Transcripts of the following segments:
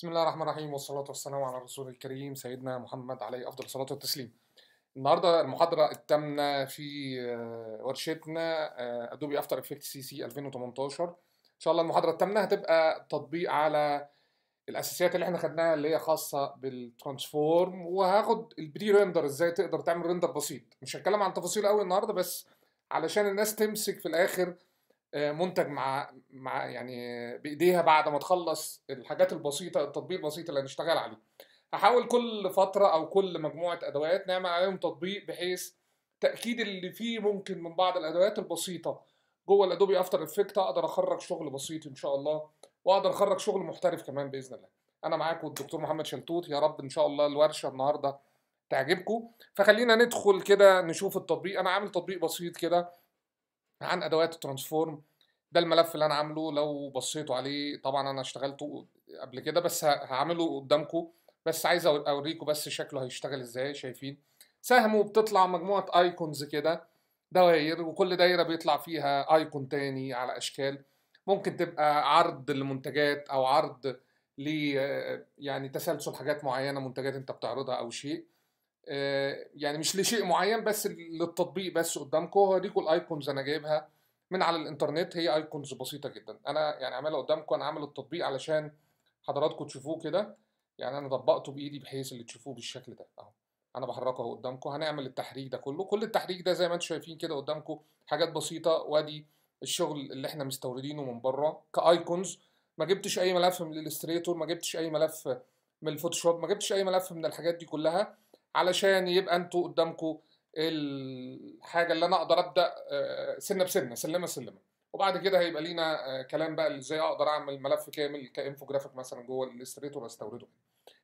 بسم الله الرحمن الرحيم والصلاة والسلام على الرسول الكريم سيدنا محمد عليه أفضل الصلاة والتسليم النهاردة المحاضرة التامنة في آه، ورشتنا أدوبي أفتر إفكت سي سي 2018 إن شاء الله المحاضرة التامنة هتبقى تطبيق على الأساسيات اللي احنا خدناها اللي هي خاصة بالترانسفورم وهاخد البري ريندر ازاي تقدر تعمل ريندر بسيط مش هتكلم عن تفاصيل قوي النهاردة بس علشان الناس تمسك في الآخر آه، منتج مع مع يعني بايديها بعد ما تخلص الحاجات البسيطه التطبيق البسيط اللي هنشتغل عليه هحاول كل فتره او كل مجموعه ادوات نعمل عليهم تطبيق بحيث تاكيد اللي فيه ممكن من بعض الادوات البسيطه جوه الادوبي افتر افكت اقدر اخرج شغل بسيط ان شاء الله واقدر اخرج شغل محترف كمان باذن الله انا معاكم الدكتور محمد شلتوت يا رب ان شاء الله الورشه النهارده تعجبكم فخلينا ندخل كده نشوف التطبيق انا عامل تطبيق بسيط كده عن ادوات الترانسفورم ده الملف اللي انا عامله لو بصيتوا عليه طبعا انا اشتغلته قبل كده بس هعمله قدامكم بس عايز اوريكم بس شكله هيشتغل ازاي شايفين سهم وبتطلع مجموعه ايكونز كده دواير وكل دايره بيطلع فيها ايكون تاني على اشكال ممكن تبقى عرض لمنتجات او عرض ل يعني تسلسل حاجات معينه منتجات انت بتعرضها او شيء آه، يعني مش لشيء معين بس للتطبيق بس قدامكم هوريكم الايكونز انا جايبها من على الانترنت هي ايكونز بسيطه جدا انا يعني عاملها قدامكم انا عامل التطبيق علشان حضراتكم تشوفوه كده يعني انا طبقته بايدي بحيث اللي تشوفوه بالشكل ده اهو انا بحركه اهو قدامكم هنعمل التحريك ده كله كل التحريك ده زي ما انتم شايفين كده قدامكم حاجات بسيطه وادي الشغل اللي احنا مستوردينه من بره كايكونز ما جبتش اي ملف من الالستريتور ما جبتش اي ملف من الفوتوشوب ما جبتش اي ملف من الحاجات دي كلها علشان يبقى انتوا قدامكم الحاجه اللي انا اقدر ابدا آه، سنه بسنه سلمه سلمه وبعد كده هيبقى لينا آه، كلام بقى ازاي اقدر اعمل ملف كامل كانفوجرافيك مثلا جوه الاستريتور واستورده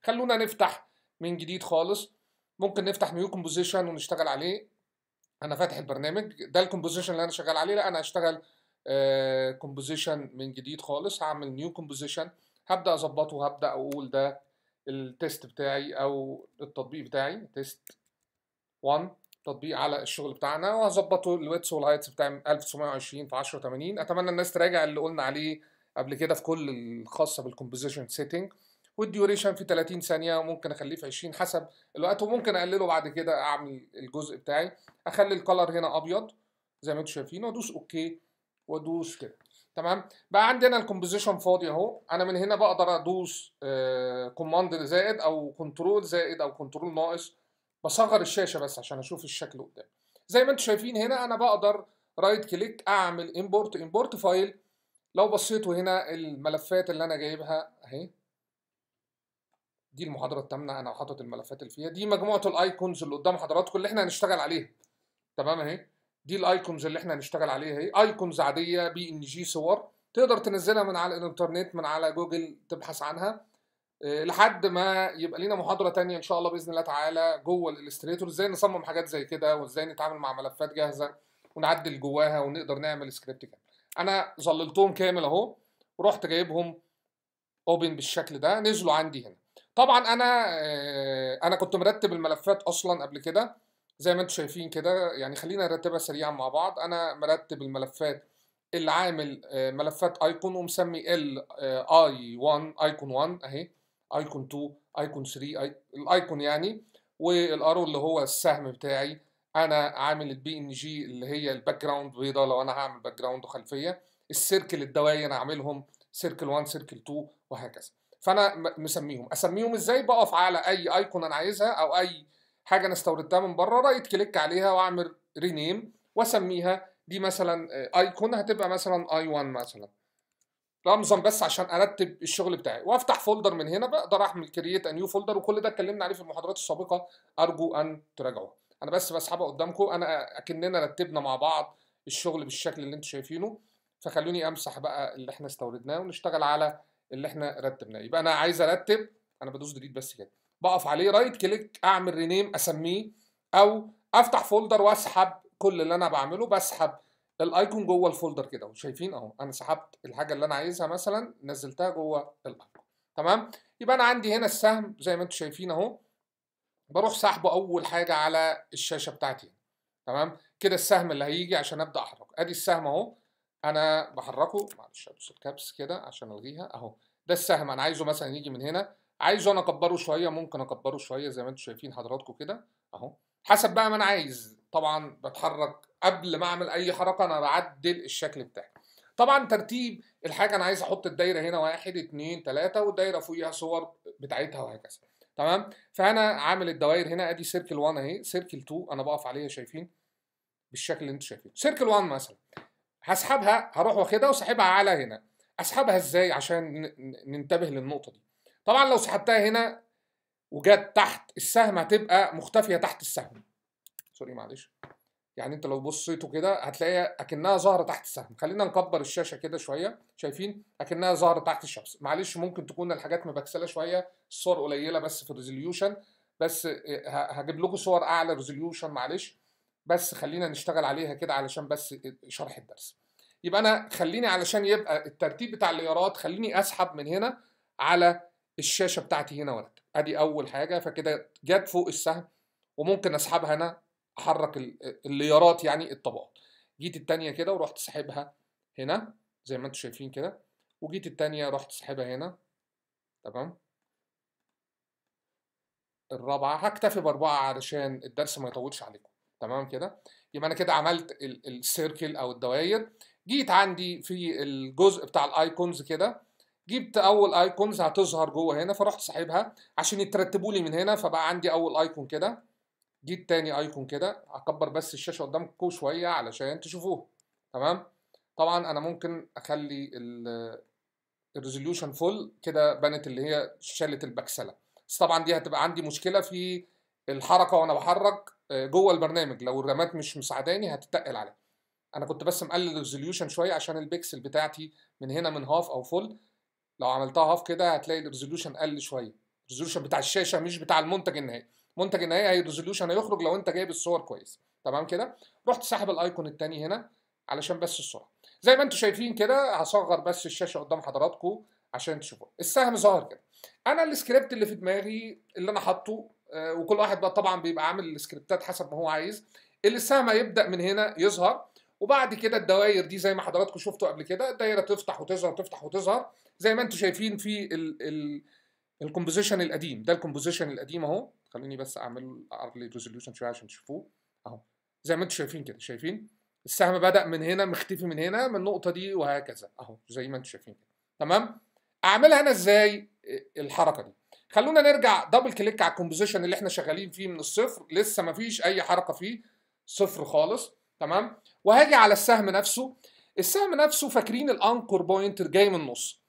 خلونا نفتح من جديد خالص ممكن نفتح نيو كومبوزيشن ونشتغل عليه انا فاتح البرنامج ده الكومبوزيشن اللي انا شغال عليه لا انا هشتغل كومبوزيشن آه، من جديد خالص هعمل نيو كومبوزيشن هبدا اظبطه وهبدا اقول ده التست بتاعي او التطبيق بتاعي تيست 1 تطبيق على الشغل بتاعنا وهظبطه الويتس والهايتس بتاع 1920 في 1080 اتمنى الناس تراجع اللي قلنا عليه قبل كده في كل الخاصه بالكومبوزيشن سيتنج والديوريشن في 30 ثانيه وممكن اخليه في 20 حسب الوقت وممكن اقلله بعد كده اعمل الجزء بتاعي اخلي الكلر هنا ابيض زي ما انتم شايفين وادوس اوكي وادوس كده تمام بقى عندنا الكومبوزيشن فاضي اهو انا من هنا بقدر ادوس كوماند آه زائد او كنترول زائد او كنترول ناقص بصغر الشاشه بس عشان اشوف الشكل قدام زي ما انتم شايفين هنا انا بقدر رايت كليك اعمل امبورت امبورت فايل لو بصيتوا هنا الملفات اللي انا جايبها اهي دي المحاضره الثامنه انا حاطط الملفات اللي فيها دي مجموعه الايكونز اللي قدام حضراتكم اللي احنا هنشتغل عليها تمام اهي دي الايكونز اللي احنا هنشتغل عليها اهي ايكونز عاديه بي ان جي صور تقدر تنزلها من على الانترنت من على جوجل تبحث عنها آه، لحد ما يبقى لينا محاضره تانية ان شاء الله باذن الله تعالى جوه الالستريتور ازاي نصمم حاجات زي كده وازاي نتعامل مع ملفات جاهزه ونعدل جواها ونقدر نعمل سكريبت كامل انا ظللتهم كامل اهو ورحت جايبهم اوبن بالشكل ده نزلوا عندي هنا طبعا انا آه، انا كنت مرتب الملفات اصلا قبل كده زي ما انتم شايفين كده يعني خلينا نرتبها سريعا مع بعض انا مرتب الملفات اللي عامل آه، ملفات ايكون ومسمي ال آه، اي 1 ايكون 1 اهي ايكون 2 ايكون 3 الايكون يعني والارو اللي هو السهم بتاعي انا عامل البي ان جي اللي هي الباك جراوند بيضاء لو انا هعمل باك جراوند وخلفيه السيركل الدوائي انا عاملهم سيركل 1 سيركل 2 وهكذا فانا مسميهم اسميهم ازاي بقف على اي ايكون انا عايزها او اي حاجه انا استوردتها من بره رايت كليك عليها واعمل رينيم واسميها دي مثلا ايكون آه، هتبقى مثلا اي 1 مثلا رمزا بس عشان ارتب الشغل بتاعي وافتح فولدر من هنا بقدر اعمل كرييت نيو فولدر وكل ده اتكلمنا عليه في المحاضرات السابقه ارجو ان تراجعوه انا بس بسحبها قدامكم انا اكننا رتبنا مع بعض الشغل بالشكل اللي انتم شايفينه فخلوني امسح بقى اللي احنا استوردناه ونشتغل على اللي احنا رتبناه يبقى انا عايز ارتب انا بدوس ديليت بس كده بقف عليه رايت كليك اعمل رينيم اسميه او افتح فولدر واسحب كل اللي انا بعمله بسحب الايكون جوه الفولدر كده شايفين اهو انا سحبت الحاجه اللي انا عايزها مثلا نزلتها جوه الايكون تمام يبقى انا عندي هنا السهم زي ما انتم شايفين اهو بروح سحبه اول حاجه على الشاشه بتاعتي تمام كده السهم اللي هيجي عشان ابدا احركه ادي السهم اهو انا بحركه معلش ابص الكابس كده عشان الغيها اهو ده السهم انا عايزه مثلا يجي من هنا عايزه انا اكبره شويه ممكن اكبره شويه زي ما انتم شايفين حضراتكم كده اهو حسب بقى ما انا عايز طبعا بتحرك قبل ما اعمل اي حركه انا بعدل الشكل بتاعي طبعا ترتيب الحاجه انا عايز احط الدايره هنا واحد اتنين تلاته والدايره فوقيها صور بتاعتها وهكذا تمام فانا عامل الدوائر هنا ادي سيركل 1 اهي سيركل 2 انا بقف عليها شايفين بالشكل اللي انتم شايفينه سيركل 1 مثلا هسحبها هروح واخدها وسحبها على هنا اسحبها ازاي عشان ننتبه للنقطه دي طبعا لو سحبتها هنا وجت تحت السهم هتبقى مختفيه تحت السهم سوري معلش يعني انت لو بصيتوا كده هتلاقيها اكنها ظاهره تحت السهم خلينا نكبر الشاشه كده شويه شايفين اكنها ظاهره تحت الشمس معلش ممكن تكون الحاجات مبكسله شويه الصور قليله بس في الريزوليوشن بس آه، هجيب لكم صور اعلى ريزوليوشن معلش بس خلينا نشتغل عليها كده علشان بس آه، شرح الدرس يبقى انا خليني علشان يبقى الترتيب بتاع الليارات خليني اسحب من هنا على الشاشه بتاعتي هنا ورد ادي اول حاجه فكده جت فوق السهم وممكن اسحبها انا احرك الليارات يعني الطبقات جيت الثانيه كده ورحت سحبها هنا زي ما انتم شايفين كده وجيت الثانيه رحت سحبها هنا تمام الرابعة هكتفي بأربعة علشان الدرس ما يطولش عليكم تمام كده يبقى أنا كده عملت السيركل أو الدواير جيت عندي في الجزء بتاع الأيكونز كده جبت اول ايكونز هتظهر جوه هنا فرحت سحبها عشان يترتبوا لي من هنا فبقى عندي اول ايكون كده جيت تاني ايكون كده اكبر بس الشاشه قدامكم شويه علشان تشوفوه تمام طبعا انا ممكن اخلي الريزوليوشن فول كده بانت اللي هي شالت البكسله بس طبعا دي هتبقى عندي مشكله في الحركه وانا بحرك آه، جوه البرنامج لو الرامات مش مساعداني هتتقل عليا انا كنت بس مقلل الريزوليوشن شويه عشان البكسل بتاعتي من هنا من هاف او فول لو عملتها هاف كده هتلاقي الريزوليوشن قل شويه الريزوليوشن بتاع الشاشه مش بتاع المنتج النهائي المنتج النهائي هي الريزوليوشن هيخرج لو انت جايب الصور كويس تمام كده رحت ساحب الايكون الثاني هنا علشان بس السرعه زي ما انتم شايفين كده هصغر بس الشاشه قدام حضراتكم عشان تشوفوها السهم ظاهر كده انا السكريبت اللي في دماغي اللي انا حاطه آه، وكل واحد بقى طبعا بيبقى عامل السكريبتات حسب ما هو عايز اللي السهم هيبدا من هنا يظهر وبعد كده الدوائر دي زي ما حضراتكم شفتوا قبل كده الدايره تفتح وتظهر تفتح وتظهر زي ما انتم شايفين في الكومبوزيشن القديم ده الكومبوزيشن القديم اهو خليني بس اعمل لي ريزوليوشن شويه عشان تشوفوه اهو زي ما انتم شايفين كده شايفين السهم بدأ من هنا مختفي من هنا من النقطة دي وهكذا اهو زي ما انتم شايفين كده تمام اعملها انا ازاي الحركة دي خلونا نرجع دبل كليك على الكومبوزيشن اللي احنا شغالين فيه من الصفر لسه ما فيش اي حركة فيه صفر خالص تمام وهاجي على السهم نفسه السهم نفسه فاكرين الانكور بوينت جاي من النص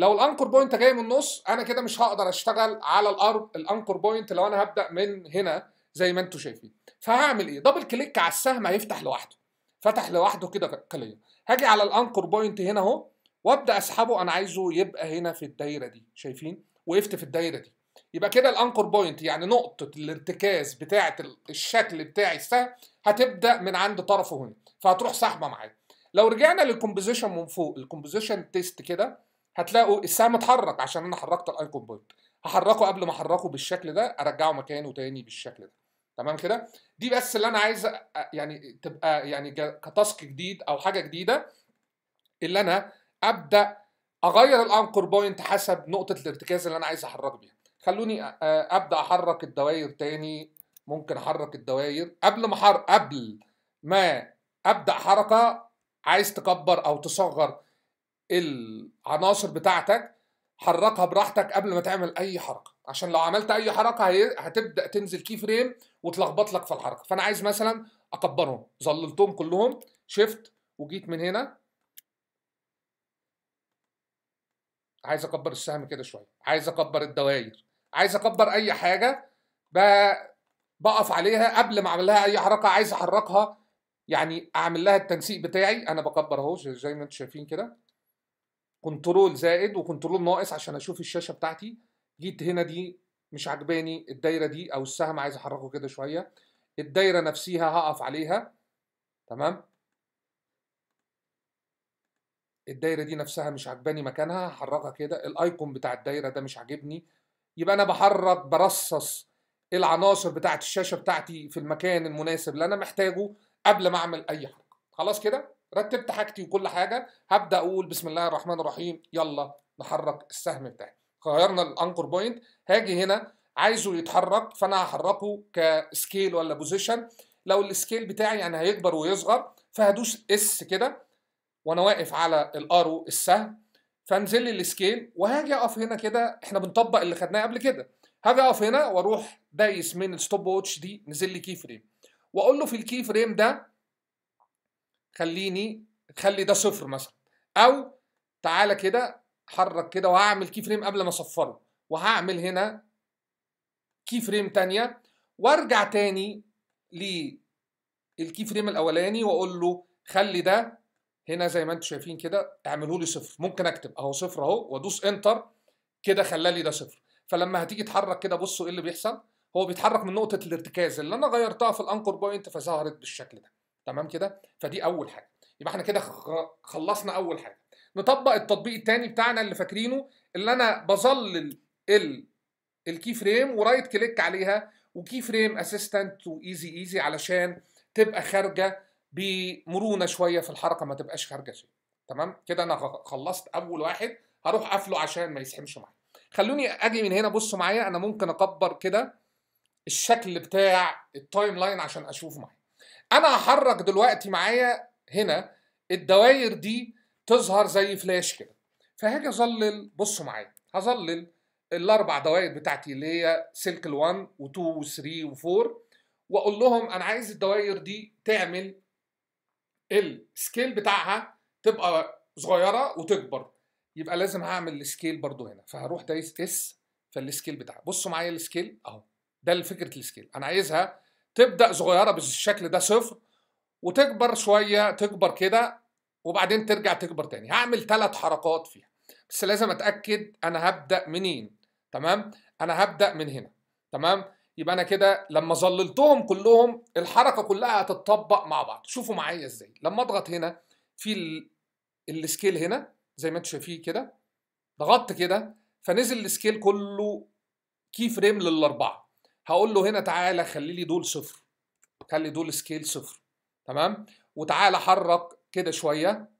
لو الانكر بوينت جاي من النص انا كده مش هقدر اشتغل على الارض الانكر بوينت لو انا هبدا من هنا زي ما انتم شايفين فهعمل ايه دبل كليك على السهم هيفتح لوحده فتح لوحده كده قليه هاجي على الانكر بوينت هنا اهو وابدا اسحبه انا عايزه يبقى هنا في الدايره دي شايفين وقفت في الدايره دي يبقى كده الانكر بوينت يعني نقطه الارتكاز بتاعه الشكل بتاعي السهم هتبدا من عند طرفه هنا فهتروح سحبه معايا لو رجعنا للكومبوزيشن من فوق الكومبوزيشن تيست كده هتلاقوا السهم اتحرك عشان انا حركت الايكون بوينت هحركه قبل ما احركه بالشكل ده ارجعه مكانه تاني بالشكل ده تمام كده دي بس اللي انا عايز يعني تبقى يعني كتاسك جديد او حاجه جديده اللي انا ابدا اغير الانكر بوينت حسب نقطه الارتكاز اللي انا عايز احرك بيها خلوني ابدا احرك الدواير تاني ممكن احرك الدواير قبل ما حر... قبل ما ابدا حركه عايز تكبر او تصغر العناصر بتاعتك حركها براحتك قبل ما تعمل اي حركه عشان لو عملت اي حركه هتبدا تنزل كي فريم وتلخبط لك في الحركه فانا عايز مثلا اكبرهم ظللتهم كلهم شيفت وجيت من هنا عايز اكبر السهم كده شويه عايز اكبر الدواير عايز اكبر اي حاجه بقف عليها قبل ما اعمل لها اي حركه عايز احركها يعني اعمل لها التنسيق بتاعي انا بكبر اهو زي ما انتم شايفين كده كنترول زائد وكنترول ناقص عشان اشوف الشاشه بتاعتي جيت هنا دي مش عجباني الدايره دي او السهم عايز احركه كده شويه الدايره نفسيها هقف عليها تمام الدايره دي نفسها مش عجباني مكانها هحركها كده الايكون بتاع الدايره ده مش عاجبني يبقى انا بحرك برصص العناصر بتاعه الشاشه بتاعتي في المكان المناسب اللي انا محتاجه قبل ما اعمل اي حركه خلاص كده رتبت حاجتي وكل حاجه هبدا اقول بسم الله الرحمن الرحيم يلا نحرك السهم بتاعي غيرنا الانكر بوينت هاجي هنا عايزه يتحرك فانا هحركه كسكيل ولا بوزيشن لو السكيل بتاعي يعني هيكبر ويصغر فهدوس اس كده وانا واقف على الارو السهم فانزل لي السكيل وهاجي اقف هنا كده احنا بنطبق اللي خدناه قبل كده هاجي اقف هنا واروح دايس من الستوب ووتش دي نزل لي كي فريم واقول له في الكي فريم ده خليني خلي ده صفر مثلا او تعالى كده حرك كده وهعمل كي فريم قبل ما اصفره وهعمل هنا كي فريم تانية وارجع تاني للكي فريم الاولاني واقول له خلي ده هنا زي ما انتم شايفين كده اعمله لي صفر ممكن اكتب اهو صفر اهو وادوس انتر كده خلى لي ده صفر فلما هتيجي تحرك كده بصوا ايه اللي بيحصل هو بيتحرك من نقطه الارتكاز اللي انا غيرتها في الانكر بوينت فظهرت بالشكل ده تمام كده فدي اول حاجه يبقى احنا كده خلصنا اول حاجه نطبق التطبيق الثاني بتاعنا اللي فاكرينه اللي انا بظلل ال الكي فريم ورايت كليك عليها وكي فريم اسيستنت وايزي ايزي علشان تبقى خارجه بمرونه شويه في الحركه ما تبقاش خارجه شيء تمام كده انا خلصت اول واحد هروح قافله عشان ما يسحمش معايا خلوني اجي من هنا بصوا معايا انا ممكن اكبر كده الشكل بتاع التايم لاين عشان اشوفه معايا انا هحرك دلوقتي معايا هنا الدوائر دي تظهر زي فلاش كده فهاجي اظلل بصوا معايا هظلل الاربع دوائر بتاعتي اللي هي سلك ال1 و2 و3 و4 واقول لهم انا عايز الدوائر دي تعمل السكيل بتاعها تبقى صغيره وتكبر يبقى لازم هعمل السكيل برضو هنا فهروح دايس اس فالسكيل بتاعها بصوا معايا السكيل اهو ده فكره السكيل انا عايزها تبدا صغيره بالشكل ده صفر وتكبر شويه تكبر كده وبعدين ترجع تكبر تاني هعمل ثلاث حركات فيها بس لازم اتاكد انا هبدا منين تمام انا هبدا من هنا تمام يبقى انا كده لما ظللتهم كلهم الحركه كلها هتتطبق مع بعض شوفوا معايا ازاي لما اضغط هنا في السكيل هنا زي ما انتم شايفين كده ضغطت كده فنزل السكيل كله كي فريم للاربعه هقول له هنا تعالى خلي لي دول صفر خلي دول سكيل صفر تمام وتعالى حرك كده شويه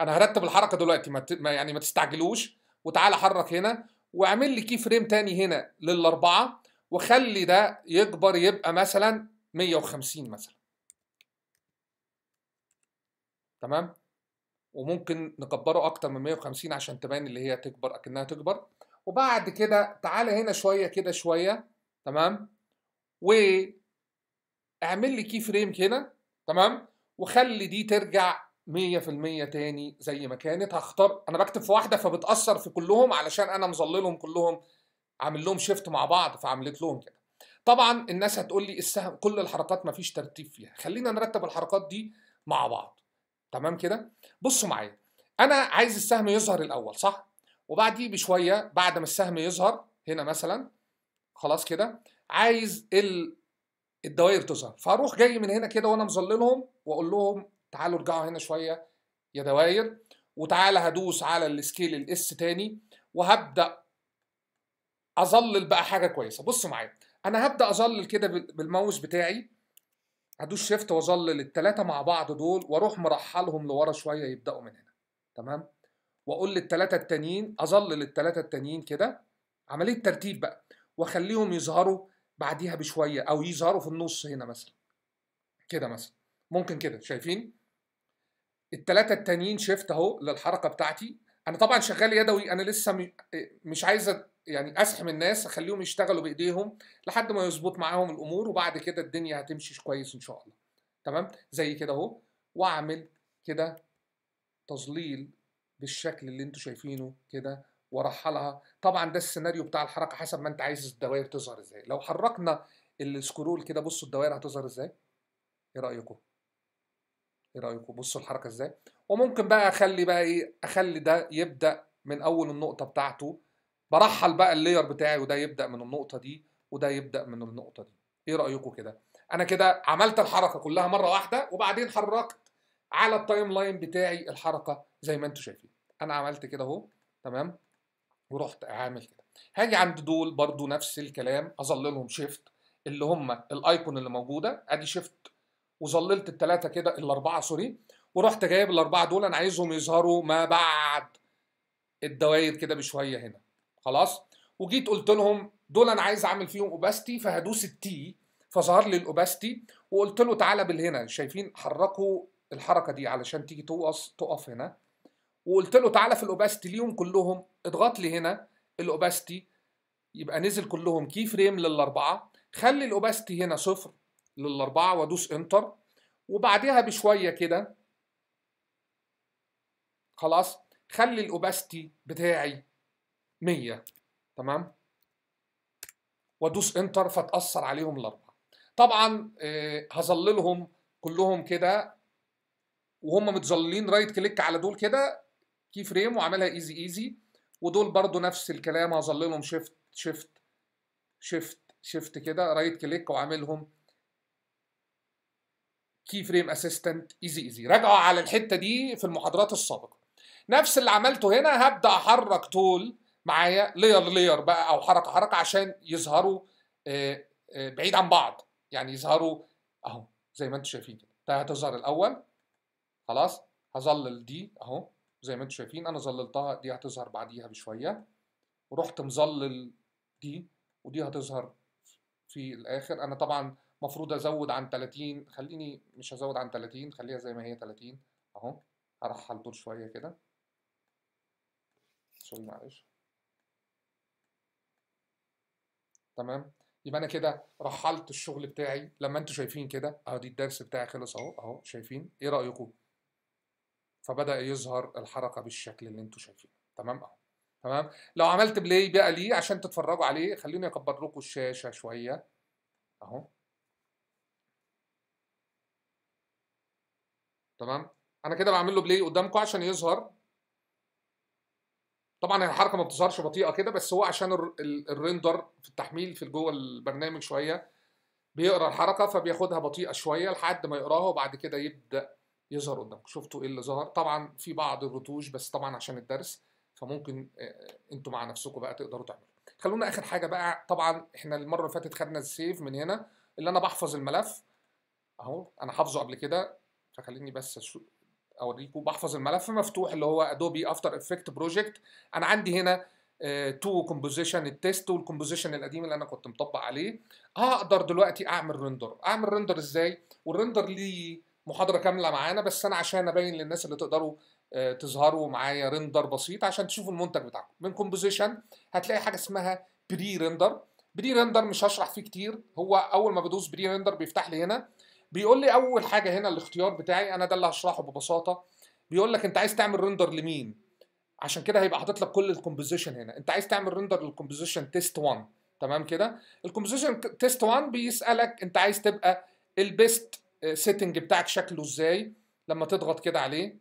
انا هرتب الحركه دلوقتي ما يعني ما تستعجلوش وتعالى حرك هنا واعمل لي كي فريم تاني هنا للاربعه وخلي ده يكبر يبقى مثلا 150 مثلا تمام وممكن نكبره اكتر من 150 عشان تبان اللي هي تكبر اكنها تكبر وبعد كده تعالى هنا شويه كده شويه تمام واعمل لي كي فريم هنا تمام وخلي دي ترجع 100% تاني زي ما كانت هختار انا بكتب في واحده فبتاثر في كلهم علشان انا مظللهم كلهم عامل لهم شيفت مع بعض فعملت لهم كده طبعا الناس هتقول لي السهم كل الحركات مفيش ترتيب فيها خلينا نرتب الحركات دي مع بعض تمام كده بصوا معايا انا عايز السهم يظهر الاول صح وبعديه بشويه بعد ما السهم يظهر هنا مثلا خلاص كده عايز ال... الدوائر تظهر فاروح جاي من هنا كده وانا مظللهم واقول لهم تعالوا ارجعوا هنا شويه يا دواير وتعالى هدوس على السكيل الاس تاني وهبدا اظلل بقى حاجه كويسه بصوا معايا انا هبدا اظلل كده بالماوس بتاعي هدوس شيفت واظلل الثلاثه مع بعض دول واروح مرحلهم لورا شويه يبداوا من هنا تمام واقول للثلاثه التانيين اظلل الثلاثه التانيين كده عمليه ترتيب بقى واخليهم يظهروا بعديها بشويه او يظهروا في النص هنا مثلا كده مثلا ممكن كده شايفين الثلاثه التانيين شيفت اهو للحركه بتاعتي انا طبعا شغال يدوي انا لسه مش عايز يعني اسحم الناس اخليهم يشتغلوا بايديهم لحد ما يظبط معاهم الامور وبعد كده الدنيا هتمشي كويس ان شاء الله تمام زي كده اهو واعمل كده تظليل بالشكل اللي انتم شايفينه كده وارحلها طبعا ده السيناريو بتاع الحركه حسب ما انت عايز الدوائر تظهر ازاي لو حركنا السكرول كده بصوا الدوائر هتظهر ازاي ايه رايكم ايه رايكم بصوا الحركه ازاي وممكن بقى اخلي بقى ايه اخلي ده يبدا من اول النقطه بتاعته برحل بقى اللاير بتاعي وده يبدا من النقطه دي وده يبدا من النقطه دي ايه رايكم كده انا كده عملت الحركه كلها مره واحده وبعدين حركت على التايم لاين بتاعي الحركه زي ما انتم شايفين انا عملت كده اهو تمام ورحت عامل كده هاجي عند دول برضو نفس الكلام اظللهم شيفت اللي هم الايكون اللي موجوده ادي شيفت وظللت الثلاثه كده الاربعه سوري ورحت جايب الاربعه دول انا عايزهم يظهروا ما بعد الدوائر كده بشويه هنا خلاص وجيت قلت لهم دول انا عايز اعمل فيهم اوباستي فهدوس التي فظهر لي الاوباستي وقلت له تعالى بالهنا شايفين حركوا الحركه دي علشان تيجي تقص تقف هنا وقلت له تعالى في الاوباستي ليهم كلهم اضغط لي هنا الاوباستي يبقى نزل كلهم كي فريم للاربعه خلي الاوباستي هنا صفر للاربعه وادوس انتر وبعدها بشويه كده خلاص خلي الاوباستي بتاعي 100 تمام وادوس انتر فتاثر عليهم الاربعه طبعا آه، هظللهم كلهم كده وهم متظللين رايت كليك على دول كده كي فريم وعاملها ايزي ايزي ودول برضو نفس الكلام هظللهم شيفت شيفت شيفت شيفت كده رايت كليك وعاملهم كي فريم اسيستنت ايزي ايزي راجعوا على الحته دي في المحاضرات السابقه نفس اللي عملته هنا هبدا احرك طول معايا لير لير بقى او حركه حركه عشان يظهروا آه، آه، بعيد عن بعض يعني يظهروا اهو زي ما انتم شايفين كده ده هتظهر الاول خلاص هظلل دي اهو زي ما انتم شايفين انا ظللتها دي هتظهر بعديها بشويه ورحت مظلل دي ودي هتظهر في الاخر انا طبعا المفروض ازود عن 30 خليني مش هزود عن 30 خليها زي ما هي 30 اهو هرحل طول شويه كده سوري معلش تمام يبقى انا كده رحلت الشغل بتاعي لما انتوا شايفين كده اهو دي الدرس بتاعي خلص اهو اهو شايفين ايه رايكم فبدا يظهر الحركه بالشكل اللي انتم شايفينه تمام اهو تمام لو عملت بلاي بقى ليه عشان تتفرجوا عليه خليني اكبر لكم الشاشه شويه اهو تمام انا كده بعمل له بلاي قدامكم عشان يظهر طبعا الحركه ما بتظهرش بطيئه كده بس هو عشان الريندر في التحميل في جوه البرنامج شويه بيقرا الحركه فبياخدها بطيئه شويه لحد ما يقراها وبعد كده يبدا يظهر قدامكم شفتوا ايه اللي ظهر طبعا في بعض الرتوش بس طبعا عشان الدرس فممكن آه، انتوا مع نفسكم بقى تقدروا تعملوا خلونا اخر حاجه بقى طبعا احنا المره اللي فاتت خدنا السيف من هنا اللي انا بحفظ الملف اهو انا حافظه قبل كده فخليني بس اوريكم بحفظ الملف مفتوح اللي هو ادوبي افتر افكت بروجكت انا عندي هنا تو كومبوزيشن التيست والكومبوزيشن القديم اللي انا كنت مطبق عليه هقدر دلوقتي اعمل ريندر اعمل ريندر ازاي والريندر ليه محاضره كامله معانا بس انا عشان ابين للناس اللي تقدروا آه، تظهروا معايا رندر بسيط عشان تشوفوا المنتج بتاعكم من كومبوزيشن هتلاقي حاجه اسمها بري رندر بري رندر مش هشرح فيه كتير هو اول ما بدوس بري رندر بيفتح لي هنا بيقول لي اول حاجه هنا الاختيار بتاعي انا ده اللي هشرحه ببساطه بيقول لك انت عايز تعمل رندر لمين عشان كده هيبقى حاطط لك كل الكومبوزيشن هنا انت عايز تعمل رندر للكومبوزيشن تيست 1 تمام كده الكومبوزيشن تيست 1 بيسالك انت عايز تبقى البيست السيتنج بتاعك شكله ازاي لما تضغط كده عليه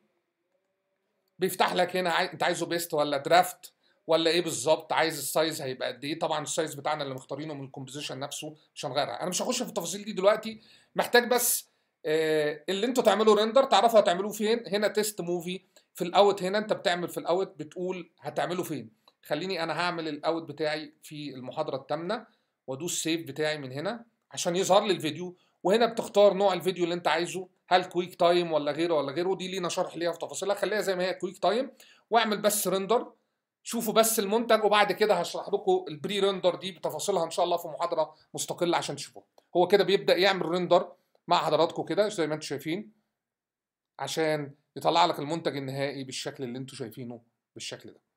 بيفتح لك هنا عاي... انت عايزه بيست ولا درافت ولا ايه بالظبط عايز السايز هيبقى قد ايه طبعا السايز بتاعنا اللي مختارينه من الكومبوزيشن نفسه مش هنغيرها انا مش هخش في التفاصيل دي دلوقتي محتاج بس آه اللي انتوا تعملوا ريندر تعرفوا هتعملوه فين هنا تيست موفي في الاوت هنا انت بتعمل في الاوت بتقول هتعمله فين خليني انا هعمل الاوت بتاعي في المحاضره الثامنه وادوس سيف بتاعي من هنا عشان يظهر لي الفيديو وهنا بتختار نوع الفيديو اللي انت عايزه هل كويك تايم ولا غيره ولا غيره دي لينا شرح ليها في تفاصيلها خليها زي ما هي كويك تايم واعمل بس ريندر شوفوا بس المنتج وبعد كده هشرح لكم البري ريندر دي بتفاصيلها ان شاء الله في محاضره مستقله عشان تشوفوها هو كده بيبدا يعمل ريندر مع حضراتكم كده زي ما انتم شايفين عشان يطلع لك المنتج النهائي بالشكل اللي انتم شايفينه بالشكل ده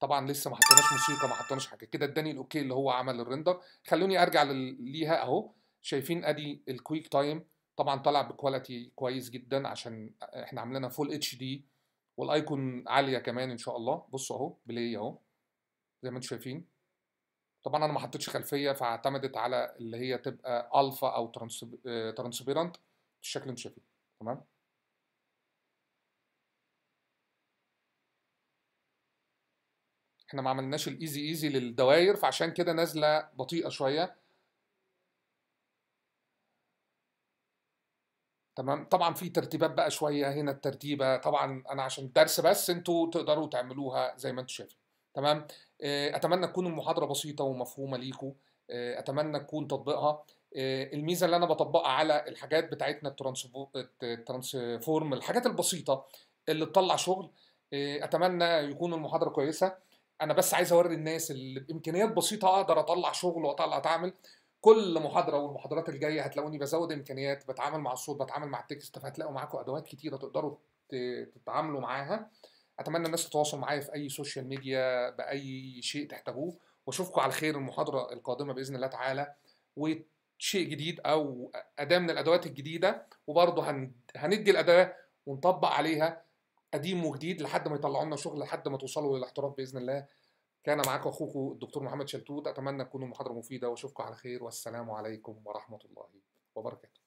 طبعا لسه ما حطيناش موسيقى ما حطيناش حاجه كده اداني الاوكي اللي هو عمل الريندر خلوني ارجع ليها اهو شايفين ادي الكويك تايم طبعا طالع بكواليتي كويس جدا عشان احنا عاملينها فول اتش دي والايكون عاليه كمان ان شاء الله بصوا اهو بلاي اهو زي ما انتم شايفين طبعا انا ما حطيتش خلفيه فاعتمدت على اللي هي تبقى الفا او ترانسبيرنت آه، بالشكل اللي انتم شايفينه تمام احنا ما عملناش الايزي ايزي للدواير فعشان كده نازله بطيئه شويه تمام طبعا في ترتيبات بقى شويه هنا الترتيبه طبعا انا عشان درس بس انتوا تقدروا تعملوها زي ما انتوا شايفين تمام آه، اتمنى تكون المحاضره بسيطه ومفهومه ليكم آه، اتمنى تكون تطبيقها آه، الميزه اللي انا بطبقها على الحاجات بتاعتنا الترانسفورم الحاجات البسيطه اللي تطلع شغل اتمنى يكون المحاضره كويسه انا بس عايز اوري الناس اللي بامكانيات بسيطه اقدر اطلع شغل واطلع اتعامل كل محاضره والمحاضرات الجايه هتلاقوني بزود امكانيات بتعامل مع الصوت بتعامل مع التكست فهتلاقوا معاكم ادوات كتيره تقدروا تتعاملوا معاها اتمنى الناس تتواصل معايا في اي سوشيال ميديا باي شيء تحتاجوه واشوفكم على خير المحاضره القادمه باذن الله تعالى وشيء جديد او اداه من الادوات الجديده وبرضه هندي الاداه ونطبق عليها قديم وجديد لحد ما يطلعوا لنا شغل لحد ما توصلوا للاحتراف باذن الله كان معاكم اخوكم الدكتور محمد شلتوت اتمنى تكونوا محاضره مفيده واشوفكم على خير والسلام عليكم ورحمه الله وبركاته